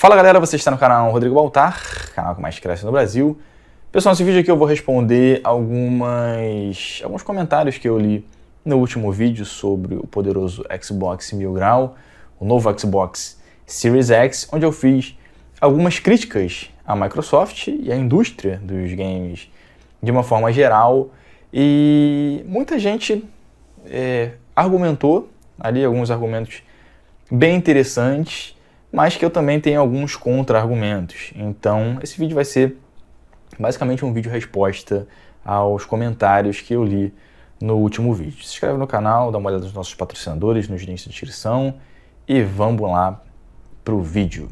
Fala galera, você está no canal Rodrigo Baltar, canal que mais cresce no Brasil. Pessoal, nesse vídeo aqui eu vou responder algumas, alguns comentários que eu li no último vídeo sobre o poderoso Xbox Mil Grau, o novo Xbox Series X, onde eu fiz algumas críticas à Microsoft e à indústria dos games de uma forma geral. E muita gente é, argumentou ali alguns argumentos bem interessantes mas que eu também tenho alguns contra-argumentos. Então, esse vídeo vai ser basicamente um vídeo resposta aos comentários que eu li no último vídeo. Se inscreve no canal, dá uma olhada nos nossos patrocinadores, nos links de inscrição e vamos lá pro vídeo.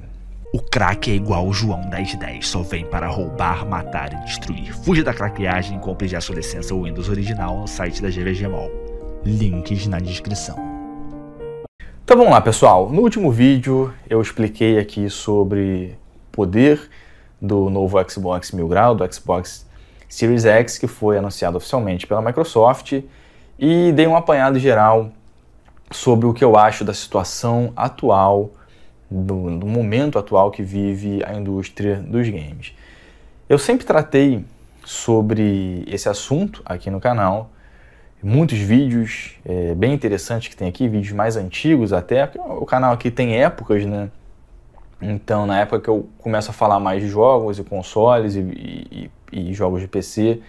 O craque é igual o João 1010, só vem para roubar, matar e destruir. Fuja da craqueagem e compre já sua licença Windows original no site da GVG Mall. Links na descrição. Então vamos lá, pessoal. No último vídeo eu expliquei aqui sobre poder do novo Xbox Mil Grau, do Xbox Series X, que foi anunciado oficialmente pela Microsoft, e dei um apanhado geral sobre o que eu acho da situação atual, do, do momento atual que vive a indústria dos games. Eu sempre tratei sobre esse assunto aqui no canal, muitos vídeos é, bem interessantes que tem aqui, vídeos mais antigos até, o canal aqui tem épocas, né? Então, na época que eu começo a falar mais de jogos e consoles e, e, e jogos de PC,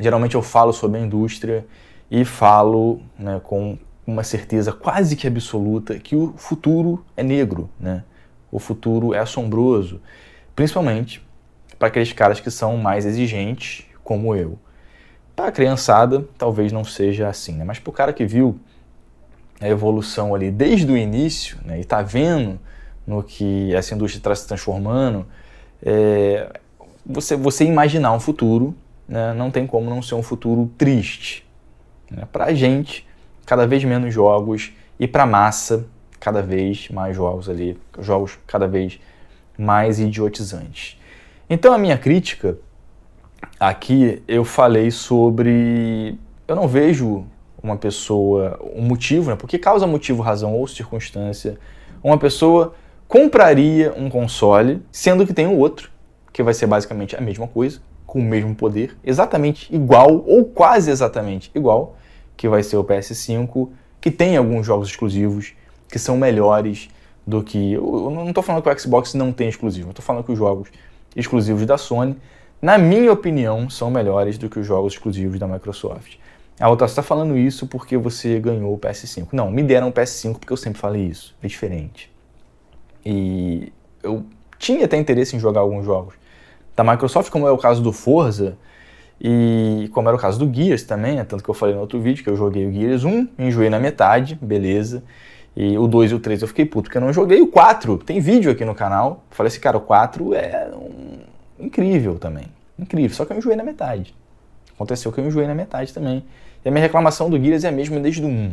geralmente eu falo sobre a indústria e falo né, com uma certeza quase que absoluta que o futuro é negro, né? O futuro é assombroso, principalmente para aqueles caras que são mais exigentes, como eu. Para a criançada, talvez não seja assim, né? Mas para o cara que viu a evolução ali desde o início né, e está vendo no que essa indústria está se transformando, é, você, você imaginar um futuro né, não tem como não ser um futuro triste. Né? Para a gente, cada vez menos jogos e para a massa, cada vez mais jogos ali, jogos cada vez mais idiotizantes. Então a minha crítica aqui eu falei sobre. Eu não vejo uma pessoa, um motivo, né? Porque causa, motivo, razão ou circunstância, uma pessoa compraria um console, sendo que tem o outro, que vai ser basicamente a mesma coisa, com o mesmo poder, exatamente igual ou quase exatamente igual, que vai ser o PS5, que tem alguns jogos exclusivos que são melhores do que. Eu não estou falando que o Xbox não tem exclusivo, eu estou falando que os jogos exclusivos da Sony na minha opinião, são melhores do que os jogos exclusivos da Microsoft. Ah, você está falando isso porque você ganhou o PS5. Não, me deram o PS5 porque eu sempre falei isso. É diferente. E eu tinha até interesse em jogar alguns jogos da Microsoft, como é o caso do Forza, e como era o caso do Gears também, né? tanto que eu falei no outro vídeo que eu joguei o Gears 1, enjoei na metade, beleza. E o 2 e o 3 eu fiquei puto porque eu não joguei. O 4, tem vídeo aqui no canal. Falei assim, cara, o 4 é um incrível também. Incrível. Só que eu enjoei na metade. Aconteceu que eu enjoei na metade também. E a minha reclamação do Gears é a mesma desde o 1. Não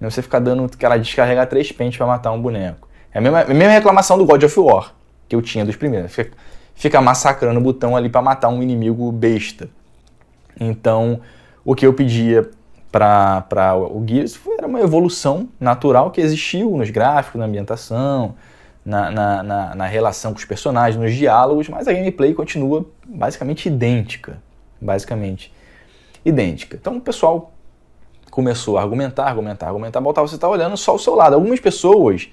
né, você ficar dando, aquela descarregar três pentes para matar um boneco. É a mesma, a mesma, reclamação do God of War que eu tinha dos primeiros. Fica, fica massacrando o botão ali para matar um inimigo besta. Então, o que eu pedia para o Gears era uma evolução natural que existiu nos gráficos, na ambientação, na, na, na, na relação com os personagens, nos diálogos, mas a gameplay continua basicamente idêntica. Basicamente idêntica. Então o pessoal começou a argumentar, argumentar, argumentar, botar você está olhando só o seu lado. Algumas pessoas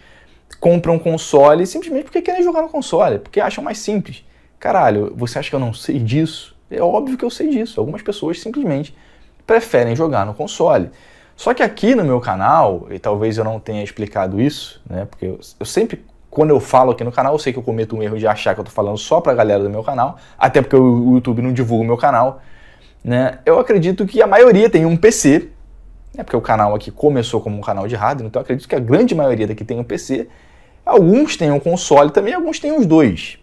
compram um console simplesmente porque querem jogar no console, porque acham mais simples. Caralho, você acha que eu não sei disso? É óbvio que eu sei disso. Algumas pessoas simplesmente preferem jogar no console. Só que aqui no meu canal, e talvez eu não tenha explicado isso, né? Porque eu, eu sempre quando eu falo aqui no canal, eu sei que eu cometo um erro de achar que eu estou falando só para a galera do meu canal, até porque o YouTube não divulga o meu canal. Né? Eu acredito que a maioria tem um PC, né? porque o canal aqui começou como um canal de hardware, então eu acredito que a grande maioria daqui tem um PC. Alguns têm um console também, alguns têm os dois.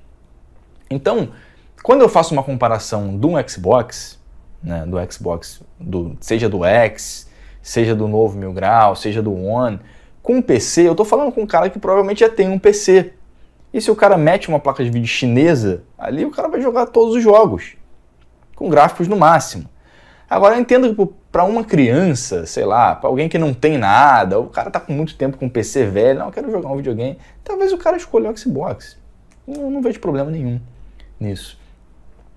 Então, quando eu faço uma comparação de um Xbox, né, do Xbox, do, seja do X, seja do novo Mil Grau, seja do One, com PC, eu estou falando com um cara que provavelmente já tem um PC. E se o cara mete uma placa de vídeo chinesa, ali o cara vai jogar todos os jogos, com gráficos no máximo. Agora, eu entendo que para uma criança, sei lá, para alguém que não tem nada, o cara tá com muito tempo com um PC velho, não, eu quero jogar um videogame, talvez o cara escolha o Xbox. Não, não vejo problema nenhum nisso.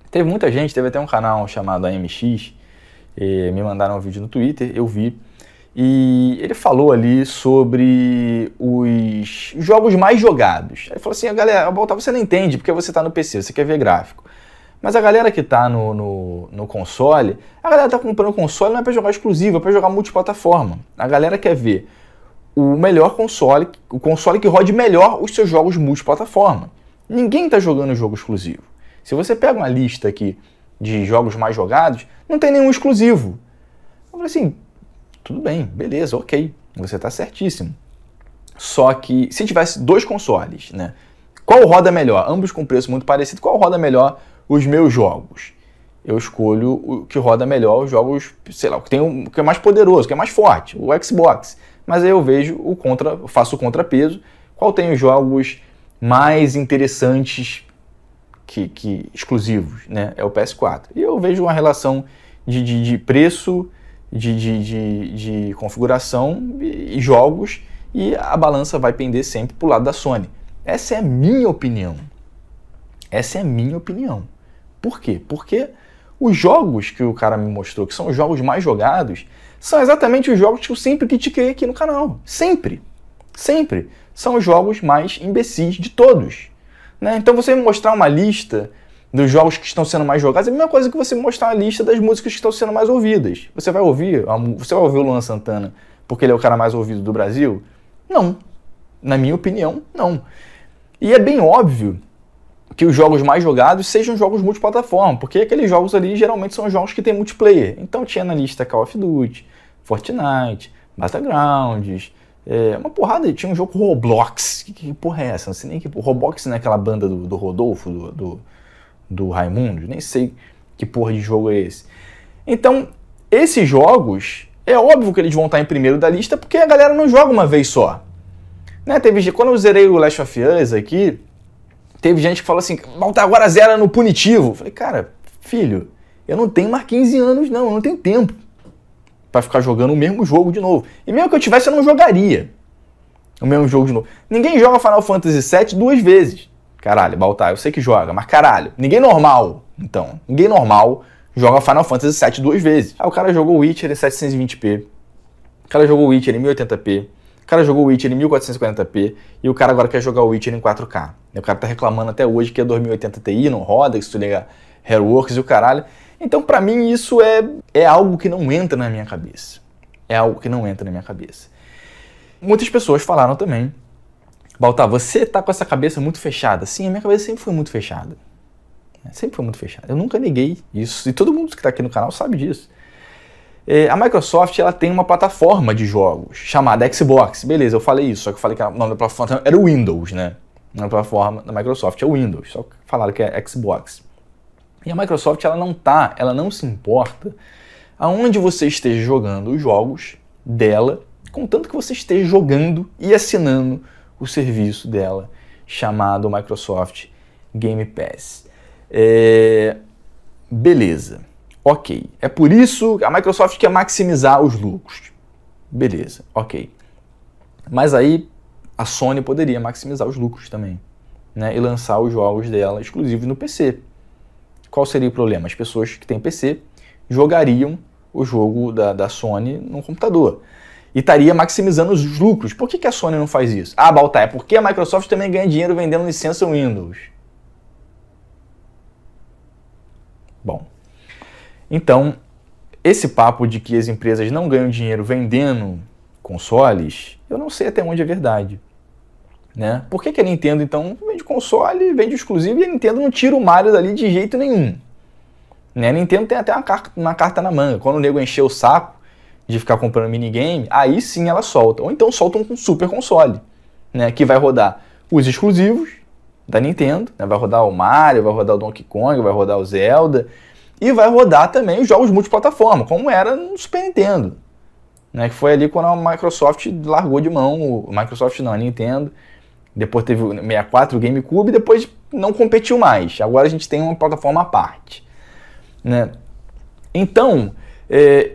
Teve muita gente, teve até um canal chamado AMX, eh, me mandaram um vídeo no Twitter, eu vi e ele falou ali sobre os jogos mais jogados. Ele falou assim, a ah, galera, a volta você não entende porque você está no PC, você quer ver gráfico. Mas a galera que está no, no, no, console, a galera está comprando console não é para jogar exclusivo, é para jogar multiplataforma. A galera quer ver o melhor console, o console que rode melhor os seus jogos multiplataforma. Ninguém está jogando jogo exclusivo. Se você pega uma lista aqui de jogos mais jogados, não tem nenhum exclusivo. Eu falei assim, tudo bem, beleza, ok. Você está certíssimo. Só que se tivesse dois consoles, né? Qual roda melhor? Ambos com preço muito parecido, qual roda melhor os meus jogos? Eu escolho o que roda melhor os jogos, sei lá, o que, tem um, o que é mais poderoso, o que é mais forte, o Xbox. Mas aí eu vejo o contra, faço o contrapeso, qual tem os jogos mais interessantes que, que exclusivos, né? É o PS4. E eu vejo uma relação de, de, de preço, de, de, de, de configuração e jogos e a balança vai pender sempre para o lado da Sony. Essa é a minha opinião. Essa é a minha opinião. Por quê? Porque os jogos que o cara me mostrou, que são os jogos mais jogados, são exatamente os jogos que eu sempre critiquei aqui no canal. Sempre. Sempre. São os jogos mais imbecis de todos. Né? Então você me mostrar uma lista dos jogos que estão sendo mais jogados, é a mesma coisa que você mostrar a lista das músicas que estão sendo mais ouvidas. Você vai ouvir, você vai ouvir o Luan Santana porque ele é o cara mais ouvido do Brasil? Não. Na minha opinião, não. E é bem óbvio que os jogos mais jogados sejam jogos multiplataforma, porque aqueles jogos ali geralmente são jogos que tem multiplayer. Então tinha na lista Call of Duty, Fortnite, Battlegrounds, é, uma porrada, tinha um jogo Roblox. Que, que porra é essa? Não sei nem que. Roblox não é aquela banda do, do Rodolfo, do, do do Raimundo, nem sei que porra de jogo é esse. Então, esses jogos, é óbvio que eles vão estar em primeiro da lista porque a galera não joga uma vez só. Né? Teve, quando eu zerei o Last of Us aqui, teve gente que falou assim: Malta agora zera no punitivo. Eu falei, cara, filho, eu não tenho mais 15 anos, não, eu não tenho tempo para ficar jogando o mesmo jogo de novo. E mesmo que eu tivesse, eu não jogaria o mesmo jogo de novo. Ninguém joga Final Fantasy VII duas vezes. Caralho, Baltar, eu sei que joga, mas caralho, ninguém normal, então, ninguém normal joga Final Fantasy VII duas vezes. Aí ah, o cara jogou Witcher em 720p, o cara jogou Witcher em 1080p, o cara jogou Witcher em 1440p e o cara agora quer jogar o Witcher em 4K. E o cara tá reclamando até hoje que é 2080 Ti, não roda, que se tu liga Hairworks e o caralho. Então, para mim, isso é, é algo que não entra na minha cabeça. É algo que não entra na minha cabeça. Muitas pessoas falaram também Baltar, você tá com essa cabeça muito fechada. Sim, a minha cabeça sempre foi muito fechada. É, sempre foi muito fechada. Eu nunca neguei isso. E todo mundo que está aqui no canal sabe disso. É, a Microsoft ela tem uma plataforma de jogos chamada Xbox. Beleza, eu falei isso, só que eu falei que o nome da plataforma era o Windows, né? Na plataforma da Microsoft é o Windows, só que falaram que é Xbox. E a Microsoft ela não tá, ela não se importa aonde você esteja jogando os jogos dela, contanto que você esteja jogando e assinando o serviço dela chamado Microsoft Game Pass. É... Beleza, ok. É por isso a Microsoft quer maximizar os lucros. Beleza, ok. Mas aí a Sony poderia maximizar os lucros também né, e lançar os jogos dela exclusivos no PC. Qual seria o problema? As pessoas que têm PC jogariam o jogo da, da Sony no computador e estaria maximizando os lucros. Por que, que a Sony não faz isso? Ah, Baltar, é porque a Microsoft também ganha dinheiro vendendo licença Windows. Bom, então, esse papo de que as empresas não ganham dinheiro vendendo consoles, eu não sei até onde é verdade. Né? Por que, que a Nintendo, então, vende console, vende exclusivo e a Nintendo não tira o Mario dali de jeito nenhum? Né? A Nintendo tem até uma carta, uma carta na manga. Quando o nego encheu o saco, de ficar comprando minigame, aí sim ela solta. Ou então soltam com um super console, né? Que vai rodar os exclusivos da Nintendo, né, vai rodar o Mario, vai rodar o Donkey Kong, vai rodar o Zelda, e vai rodar também os jogos multiplataforma, como era no Super Nintendo. Né, que foi ali quando a Microsoft largou de mão, o Microsoft não, a Nintendo. Depois teve o 64, o GameCube, e depois não competiu mais. Agora a gente tem uma plataforma à parte. Né? Então, é,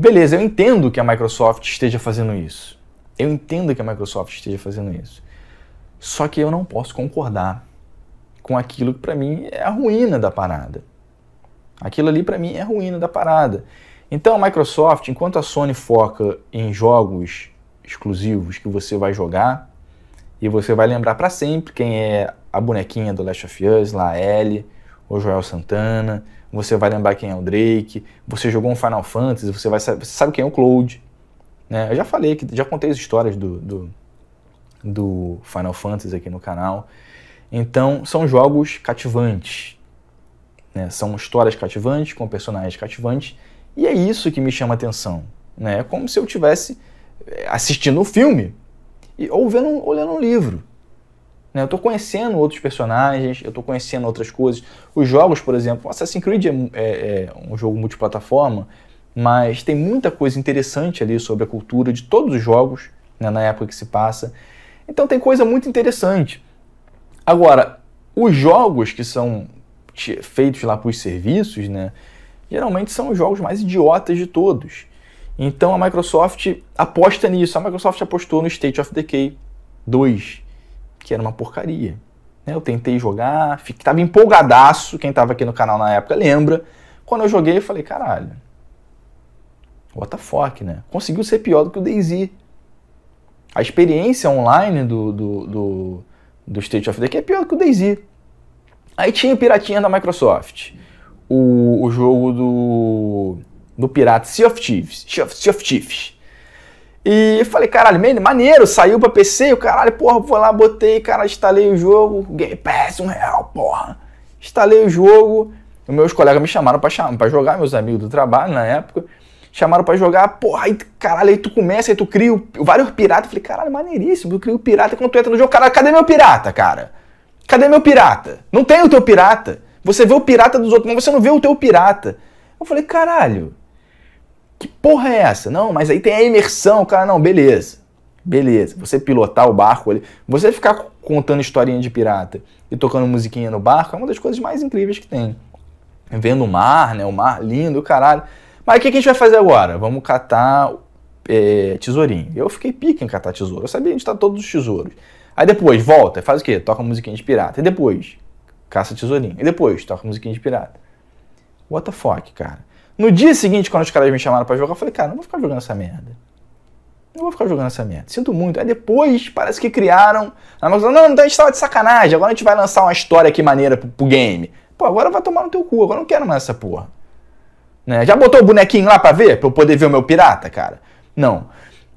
Beleza, eu entendo que a Microsoft esteja fazendo isso. Eu entendo que a Microsoft esteja fazendo isso. Só que eu não posso concordar com aquilo que para mim é a ruína da parada. Aquilo ali para mim é a ruína da parada. Então a Microsoft, enquanto a Sony foca em jogos exclusivos que você vai jogar e você vai lembrar para sempre quem é a bonequinha do Last of Us, lá a Ellie, o Joel Santana, você vai lembrar quem é o Drake, você jogou um Final Fantasy, você vai você sabe quem é o Cloud. Né? Eu já falei, que já contei as histórias do, do, do Final Fantasy aqui no canal. Então, são jogos cativantes. Né? São histórias cativantes, com personagens cativantes, e é isso que me chama a atenção. Né? É como se eu estivesse eh, assistindo um filme, ou, vendo, ou lendo um livro. Né? Eu estou conhecendo outros personagens, eu estou conhecendo outras coisas. Os jogos, por exemplo, Assassin's Creed é, é, é um jogo multiplataforma, mas tem muita coisa interessante ali sobre a cultura de todos os jogos né, na época que se passa. Então tem coisa muito interessante. Agora, os jogos que são feitos lá para os serviços, né, geralmente são os jogos mais idiotas de todos. Então a Microsoft aposta nisso. A Microsoft apostou no State of Decay 2, que era uma porcaria. Né? Eu tentei jogar, fiquei, tava empolgadaço, quem tava aqui no canal na época lembra. Quando eu joguei, eu falei, caralho, what the fuck, né? Conseguiu ser pior do que o DayZ. A experiência online do, do, do, do State of Decay é pior do que o DayZ. Aí tinha o Piratinha da Microsoft. O, o jogo do, do Pirata Sea of Thieves. Sea of, sea of Thieves e falei, caralho, maneiro, saiu pra PC, o caralho, porra, vou lá, botei, cara, instalei o jogo, Game Pass, um real, porra. Instalei o jogo, meus colegas me chamaram pra, cham pra jogar, meus amigos do trabalho na época, chamaram pra jogar, porra, aí, caralho, aí tu começa, aí tu cria o, vários piratas, falei, caralho, maneiríssimo, eu crio o pirata, quando tu entra no jogo, caralho, cadê meu pirata, cara? Cadê meu pirata? Não tem o teu pirata. Você vê o pirata dos outros, mas você não vê o teu pirata. Eu falei, caralho, que porra é essa? Não, mas aí tem a imersão, cara. Não, beleza. Beleza. Você pilotar o barco ali. Você ficar contando historinha de pirata e tocando musiquinha no barco é uma das coisas mais incríveis que tem. Vendo o mar, né? O mar lindo, caralho. Mas o que a gente vai fazer agora? Vamos catar é, tesourinho. Eu fiquei pica em catar tesouro. Eu sabia onde tá todos os tesouros. Aí depois volta, faz o quê? Toca musiquinha de pirata. E depois, caça tesourinho. E depois, toca musiquinha de pirata. What the fuck, cara? No dia seguinte, quando os caras me chamaram para jogar, eu falei, cara, não vou ficar jogando essa merda. Não vou ficar jogando essa merda. Sinto muito. Aí depois, parece que criaram. Não, não, então a gente tava de sacanagem. Agora a gente vai lançar uma história aqui maneira pro, pro game. Pô, agora vai tomar no teu cu. Agora não quero mais essa porra. Né? Já botou o bonequinho lá pra ver? Pra eu poder ver o meu pirata, cara? Não.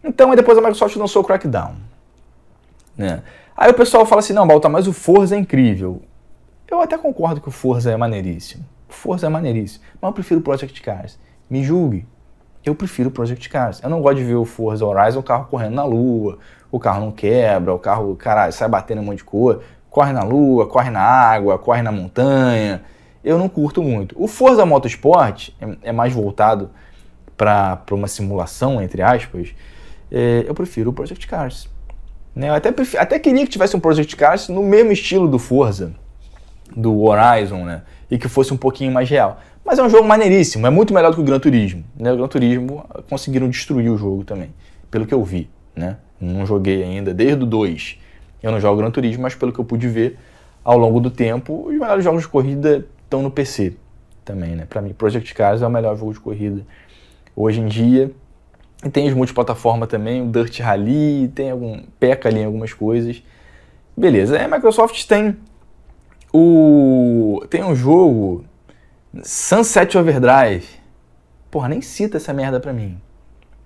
Então, aí depois a Microsoft lançou o Crackdown. Né? Aí o pessoal fala assim: não, Balta, mas o Forza é incrível. Eu até concordo que o Forza é maneiríssimo. Força é maneiríssimo. Mas eu prefiro Project Cars. Me julgue. Eu prefiro Project Cars. Eu não gosto de ver o Forza Horizon, o carro correndo na lua, o carro não quebra, o carro, caralho, sai batendo um monte de cor, Corre na lua, corre na água, corre na montanha. Eu não curto muito. O Forza Motorsport é, é mais voltado para uma simulação, entre aspas. É, eu prefiro o Project Cars. Né? Eu até, prefiro, até queria que tivesse um Project Cars no mesmo estilo do Forza, do Horizon, né? e que fosse um pouquinho mais real. Mas é um jogo maneiríssimo, é muito melhor do que o Gran Turismo. Né? O Gran Turismo ah, conseguiram destruir o jogo também, pelo que eu vi. Né? Não joguei ainda, desde o 2 eu não jogo Gran Turismo, mas pelo que eu pude ver ao longo do tempo, os melhores jogos de corrida estão no PC também. Né? Para mim, Project Cars é o melhor jogo de corrida hoje em dia. E tem os multiplataforma também, o Dirt Rally, tem algum peca ali em algumas coisas. Beleza, é, a Microsoft tem o... Tem um jogo, Sunset Overdrive. Porra, nem cita essa merda pra mim.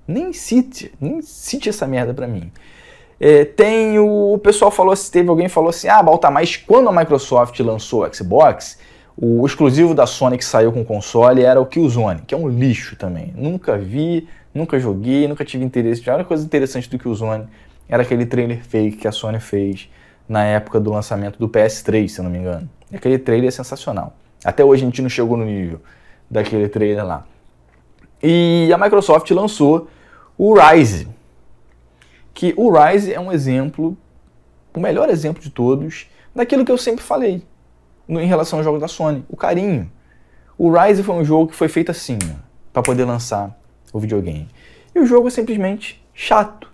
Nem cite, nem cite essa merda pra mim. É, tem o, o, pessoal falou, se teve alguém falou assim, ah, Balta, mas quando a Microsoft lançou o Xbox, o exclusivo da Sony que saiu com o console era o Killzone, que é um lixo também. Nunca vi, nunca joguei, nunca tive interesse. A única coisa interessante do Killzone era aquele trailer fake que a Sony fez na época do lançamento do PS3, se não me engano. E aquele trailer é sensacional. Até hoje a gente não chegou no nível daquele trailer lá. E a Microsoft lançou o Rise, que o Rise é um exemplo, o melhor exemplo de todos, daquilo que eu sempre falei no, em relação aos jogos da Sony, o carinho. O Rise foi um jogo que foi feito assim, né, para poder lançar o videogame. E o jogo é simplesmente chato,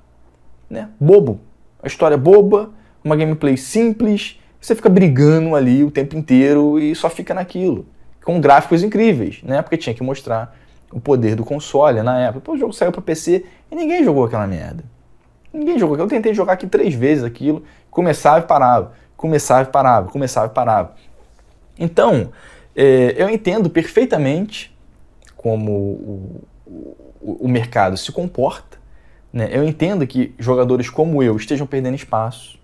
né? Bobo. A história é boba, uma gameplay simples, você fica brigando ali o tempo inteiro e só fica naquilo. Com gráficos incríveis, né? Porque tinha que mostrar o poder do console na época. Pô, o jogo saiu para PC e ninguém jogou aquela merda. Ninguém jogou. Eu tentei jogar aqui três vezes aquilo, começava e parava, começava e parava, começava e parava. Então, é, eu entendo perfeitamente como o, o, o mercado se comporta. Né? Eu entendo que jogadores como eu estejam perdendo espaço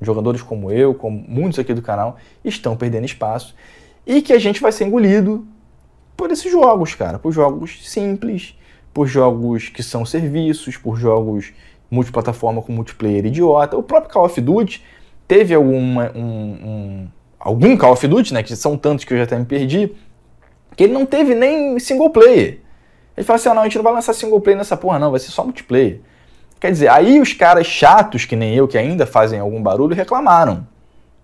jogadores como eu, como muitos aqui do canal, estão perdendo espaço e que a gente vai ser engolido por esses jogos, cara, por jogos simples, por jogos que são serviços, por jogos multiplataforma com multiplayer idiota. O próprio Call of Duty teve alguma, um, um, algum Call of Duty, né, que são tantos que eu já até me perdi, que ele não teve nem single player. Ele fala assim, ah, não, a gente não vai lançar single player nessa porra não, vai ser só multiplayer. Quer dizer, aí os caras chatos, que nem eu, que ainda fazem algum barulho, reclamaram.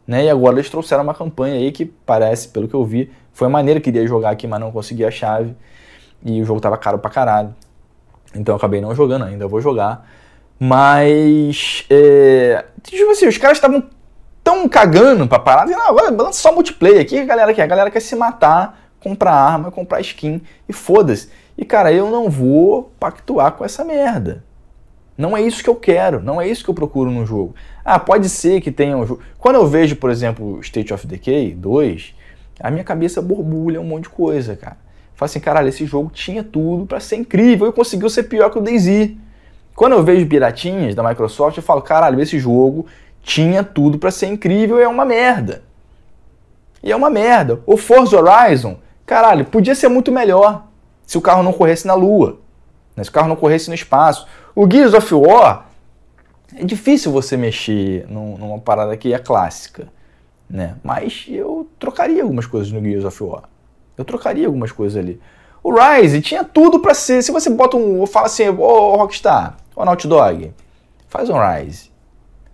Né? E agora eles trouxeram uma campanha aí que parece, pelo que eu vi, foi maneira, queria jogar aqui, mas não consegui a chave. E o jogo tava caro pra caralho. Então eu acabei não jogando ainda, eu vou jogar. Mas. É, tipo assim, os caras estavam tão cagando pra parada. Não, agora lança só multiplayer aqui, a galera quer. A galera quer se matar, comprar arma, comprar skin e foda-se. E cara, eu não vou pactuar com essa merda. Não é isso que eu quero, não é isso que eu procuro no jogo. Ah, pode ser que tenha um jogo. Quando eu vejo, por exemplo, State of Decay 2, a minha cabeça borbulha um monte de coisa, cara. Fala assim, caralho, esse jogo tinha tudo para ser incrível e conseguiu ser pior que o Daisy. Quando eu vejo Piratinhas da Microsoft, eu falo, caralho, esse jogo tinha tudo para ser incrível e é uma merda. E é uma merda. O Forza Horizon, caralho, podia ser muito melhor se o carro não corresse na lua né? Se o carro não corresse no espaço. O Gears of War é difícil você mexer num, numa parada que é clássica, né? Mas eu trocaria algumas coisas no Gears of War. Eu trocaria algumas coisas ali. O Rise tinha tudo para ser. Se você bota um, fala assim, ô oh, Rockstar, ô oh, Naughty Dog, faz um Rise.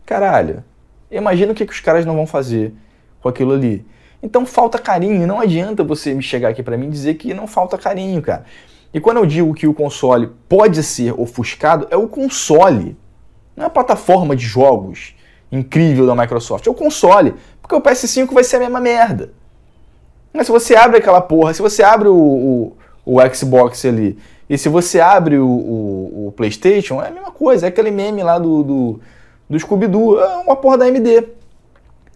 Caralho, imagina o que, que os caras não vão fazer com aquilo ali. Então falta carinho, não adianta você me chegar aqui para mim dizer que não falta carinho, cara. E quando eu digo que o console pode ser ofuscado, é o console. Não é a plataforma de jogos incrível da Microsoft, é o console. Porque o PS5 vai ser a mesma merda. Mas se você abre aquela porra, se você abre o, o, o Xbox ali, e se você abre o, o, PlayStation, é a mesma coisa. É aquele meme lá do, do, do Scooby-Doo, é uma porra da AMD.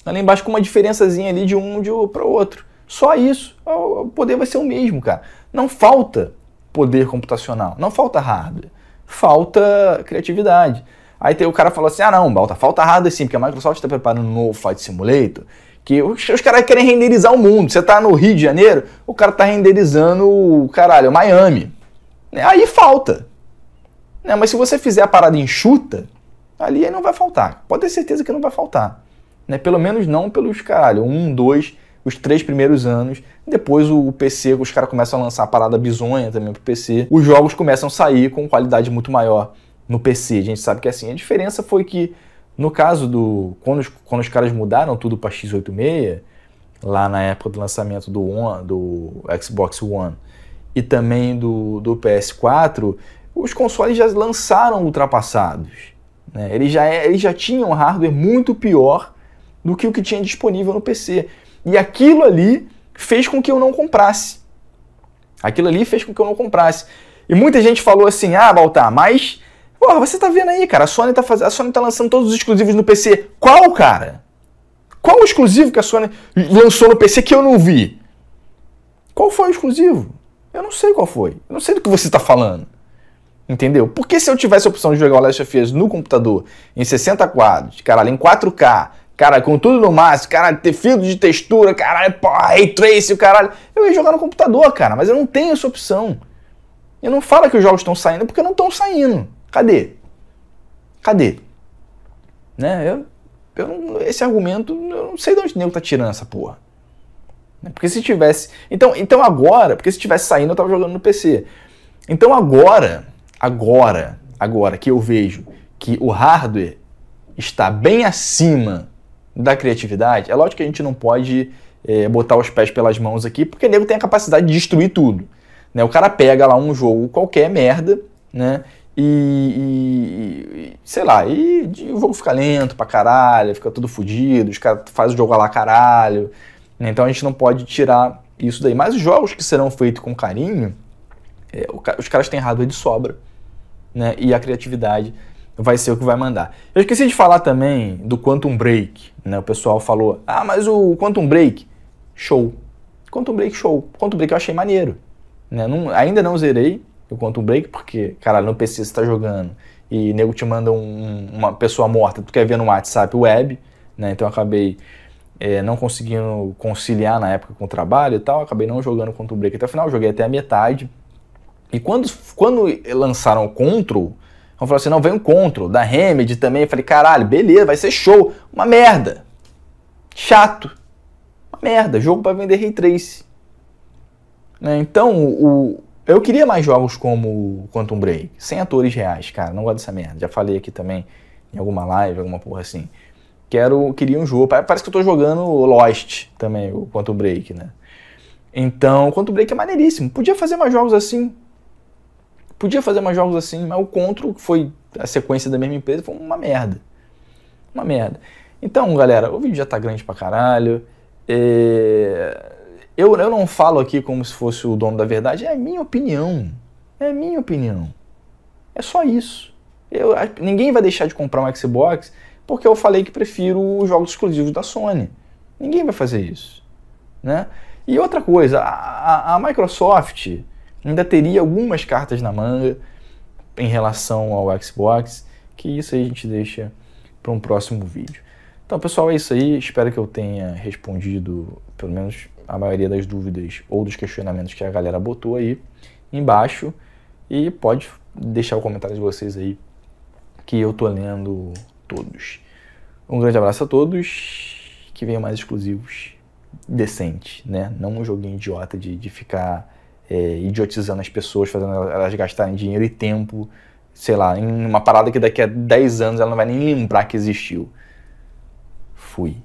Ali embaixo com uma diferençazinha ali de um de, para o outro. Só isso. O poder vai ser o mesmo, cara. Não falta poder computacional. Não falta hardware, falta criatividade. Aí tem, o cara falou assim: ah, não, Balta, falta hardware sim, porque a Microsoft está preparando um novo Flight Simulator. Que os, os caras querem renderizar o mundo. Você está no Rio de Janeiro, o cara está renderizando, caralho, Miami. Né? Aí falta. Né? Mas se você fizer a parada enxuta, ali não vai faltar. Pode ter certeza que não vai faltar. Né? Pelo menos não pelos, caralho, um, dois, os três primeiros anos. Depois o PC, os caras começam a lançar a parada bizonha também pro PC. Os jogos começam a sair com qualidade muito maior no PC. A gente sabe que assim, a diferença foi que no caso do quando os, quando os caras mudaram tudo para X86, lá na época do lançamento do One, do Xbox One e também do, do PS4, os consoles já lançaram ultrapassados. Né? Eles, já, é, eles já tinham hardware muito pior do que o que tinha disponível no PC. E aquilo ali fez com que eu não comprasse. Aquilo ali fez com que eu não comprasse. E muita gente falou assim: ah, Baltar, mas. Porra, você tá vendo aí, cara, a Sony tá, faz... a Sony tá lançando todos os exclusivos no PC. Qual, cara? Qual o exclusivo que a Sony lançou no PC que eu não vi? Qual foi o exclusivo? Eu não sei qual foi. Eu não sei do que você está falando. Entendeu? Porque se eu tivesse a opção de jogar o Last of Us no computador em 60 quadros, caralho, em 4K, cara, com tudo no máximo, cara, ter filtro de textura, caralho, porra, ray trace, o caralho. Eu ia jogar no computador, cara, mas eu não tenho essa opção. Eu não falo que os jogos estão saindo porque não estão saindo. Cadê? Cadê? Né? Eu, eu não, esse argumento, eu não sei de onde o nego tá tirando essa porra. Né? Porque se tivesse. Então, então agora, porque se tivesse saindo, eu tava jogando no PC. Então agora, agora, agora que eu vejo que o hardware está bem acima da criatividade, é lógico que a gente não pode é, botar os pés pelas mãos aqui, porque nego tem a capacidade de destruir tudo. Né? O cara pega lá um jogo qualquer merda, né? E, e, sei lá, e, e o jogo fica lento pra caralho, fica tudo fodido, os caras fazem o jogo lá caralho. Né? Então a gente não pode tirar isso daí. Mas os jogos que serão feitos com carinho, é, os caras têm hardware de sobra, né? E a criatividade vai ser o que vai mandar. Eu esqueci de falar também do Quantum Break. Né? O pessoal falou, ah, mas o Quantum Break, show. Quantum Break, show. Quantum Break eu achei maneiro. Né? Não, ainda não zerei o Quantum Break, porque, cara, no PC você tá jogando e nego te manda um, uma pessoa morta, tu quer ver no WhatsApp web, né? Então eu acabei é, não conseguindo conciliar na época com o trabalho e tal, acabei não jogando Quantum Break até o final, joguei até a metade. E quando, quando lançaram o Control, quando falou assim, não, vem um Control, da Remedy também. Eu falei, caralho, beleza, vai ser show. Uma merda. Chato. Uma merda, jogo para vender Ray Trace. Né? Então, o, eu queria mais jogos como Quantum Break, sem atores reais, cara. Não gosto dessa merda. Já falei aqui também em alguma live, alguma porra assim. Quero, queria um jogo. Parece que eu tô jogando Lost também, o Quantum Break, né? Então, Quantum Break é maneiríssimo. Podia fazer mais jogos assim, Podia fazer mais jogos assim, mas o Control, que foi a sequência da mesma empresa, foi uma merda. Uma merda. Então, galera, o vídeo já tá grande pra caralho. É... Eu, eu não falo aqui como se fosse o dono da verdade, é a minha opinião. É a minha opinião. É só isso. Eu, ninguém vai deixar de comprar um Xbox porque eu falei que prefiro os jogos exclusivos da Sony. Ninguém vai fazer isso. Né? E outra coisa, a, a, a Microsoft ainda teria algumas cartas na manga em relação ao Xbox, que isso aí a gente deixa para um próximo vídeo. Então, pessoal, é isso aí. Espero que eu tenha respondido, pelo menos, a maioria das dúvidas ou dos questionamentos que a galera botou aí embaixo. E pode deixar o comentário de vocês aí, que eu tô lendo todos. Um grande abraço a todos. Que venham mais exclusivos decentes, né? Não um joguinho idiota de, de ficar é, idiotizando as pessoas, fazendo elas gastarem dinheiro e tempo, sei lá, em uma parada que daqui a 10 anos ela não vai nem lembrar que existiu. Fui.